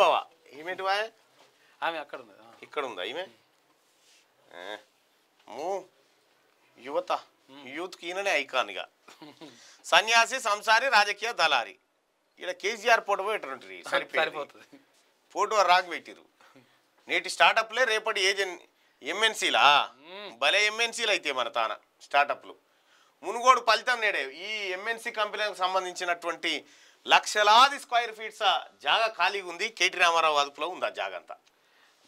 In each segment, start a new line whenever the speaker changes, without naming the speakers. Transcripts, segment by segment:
బావా ఆమె అక్కడ ఉంది ఇక్కడ ఉందా ఈమె యువత యూత్కి ఈయననే ఐకాన్గా సన్యాసి సంసారి రాజకీయ దళారి ఇలా కేసీఆర్ ఫోటో ఎట్లుంటుంది సరిపోతుంది ఫోటో రాక్ పెట్టిరు నేటి స్టార్టప్లే రేపటి ఏజెన్ ఎంఎన్సీలా భలే ఎంఎన్సీలు అయితే మన తాన స్టార్టప్లు మునుగోడు ఫలితం నేడే ఈ ఎంఎన్సీ కంపెనీలకు సంబంధించినటువంటి లక్షలాది స్క్వైర్ ఫీట్స్ జాగా ఖాళీగా ఉంది కేటీ రామారావు అదుపులో ఉంది ఆ జాగా అంతా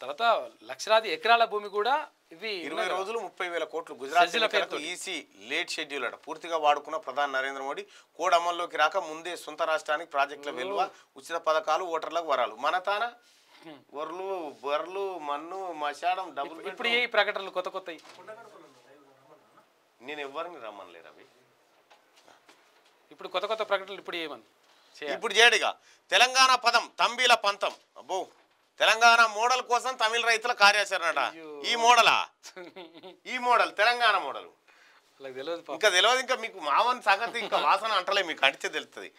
తర్వాత లక్షలాది ఎకరాల భూమి కూడా ఇవి ఇరవై రోజులు ముప్పై వేల కోట్లు గుజరాత్ ఈసీ లేట్ షెడ్యూల్ అట పూర్తిగా వాడుకున్న ప్రధాని నరేంద్ర మోడీ కోడ్ అమల్లోకి రాక ముందే సొంత రాష్ట్రానికి ప్రాజెక్టుల విలువ ఉచిత పథకాలు ఓటర్లకు వరాలు మన తాన వర్లు బర్లు మన్ను మశాడం డబ్బులు ఇప్పుడు ఏ ప్రకటనలు కొత్త కొత్త నేను ఎవరిని లేరు అవి ఇప్పుడు కొత్త కొత్త ప్రకటనలు ఇప్పుడు ఏమని ఇప్పుడు చేయడిగా తెలంగాణ పదం తంబీల పంతం అబ్బో తెలంగాణ మోడల్ కోసం తమిళ రైతుల కార్యాచరణ
ఈ మోడలా
ఈ మోడల్ తెలంగాణ మోడల్ ఇంకా తెలియదు ఇంకా మీకు మావన్ సంగతి ఇంకా వాసన అంటలే మీకు అంటే తెలుస్తుంది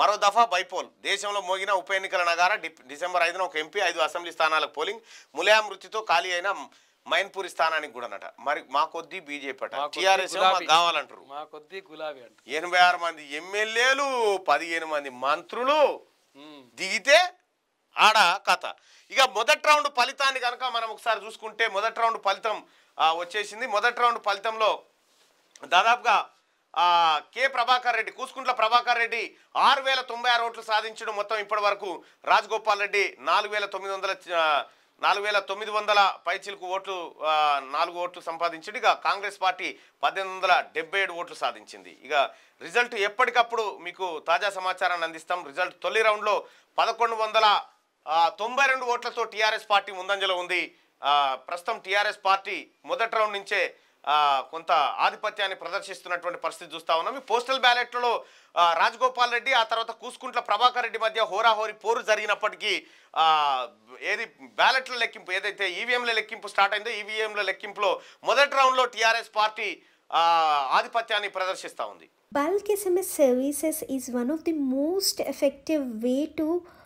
మరో దఫా బైపోల్ దేశంలో మోగిన ఉప ఎన్నికల నగారా డిసెంబర్ ఐదున ఒక ఎంపీ ఐదు అసెంబ్లీ స్థానాలకు పోలింగ్ ములయా మృతితో ఖాళీ అయిన మైన్పూరి స్థానానికి కూడా అనట మరి మా కొద్ది బీజేపీ అట టీఆర్ఎస్ కావాలంటారు మా కొద్ది గులాబీ అంట ఎనభై ఆరు మంది ఎమ్మెల్యేలు పదిహేను మంది మంత్రులు దిగితే ఆడ కథ ఇక మొదటి రౌండ్ ఫలితాన్ని కనుక మనం ఒకసారి చూసుకుంటే మొదటి రౌండ్ ఫలితం వచ్చేసింది మొదటి రౌండ్ ఫలితంలో దాదాపుగా కె ప్రభాకర్ రెడ్డి కూసుకుంట్ల ప్రభాకర్ రెడ్డి ఆరు వేల తొంభై ఆరు ఓట్లు సాధించడం మొత్తం ఇప్పటి వరకు రాజగోపాల్ రెడ్డి నాలుగు వేల తొమ్మిది వందల నాలుగు వేల తొమ్మిది వందల పైచిలకు ఓట్లు నాలుగు ఓట్లు సంపాదించింది ఇక కాంగ్రెస్ పార్టీ పద్దెనిమిది వందల డెబ్బై ఏడు ఓట్లు సాధించింది ఇక రిజల్ట్ ఎప్పటికప్పుడు మీకు తాజా సమాచారాన్ని అందిస్తాం రిజల్ట్ తొలి రౌండ్లో పదకొండు వందల తొంభై రెండు ఓట్లతో టీఆర్ఎస్ పార్టీ ముందంజలో ఉంది ప్రస్తుతం టీఆర్ఎస్ పార్టీ మొదటి రౌండ్ నుంచే కొంత ఆధిపత్యాన్ని ప్రదర్శిస్తున్నటువంటి పరిస్థితి చూస్తూ ఉన్నాం ఈ పోస్టల్ బ్యాలెట్లలో రాజగోపాల్ రెడ్డి ఆ తర్వాత కూసుకుంట్ల ప్రభాకర్ రెడ్డి మధ్య హోరాహోరీ పోరు జరిగినప్పటికీ ఏది బ్యాలెట్ల లెక్కింపు ఏదైతే ఈవీఎంల లెక్కింపు స్టార్ట్ అయిందో ఈవీఎంల లెక్కింపులో మొదటి రౌండ్లో టీఆర్ఎస్ పార్టీ ఆధిపత్యాన్ని ప్రదర్శిస్తూ ఉంది
Bulk SMS services is one of the most effective way to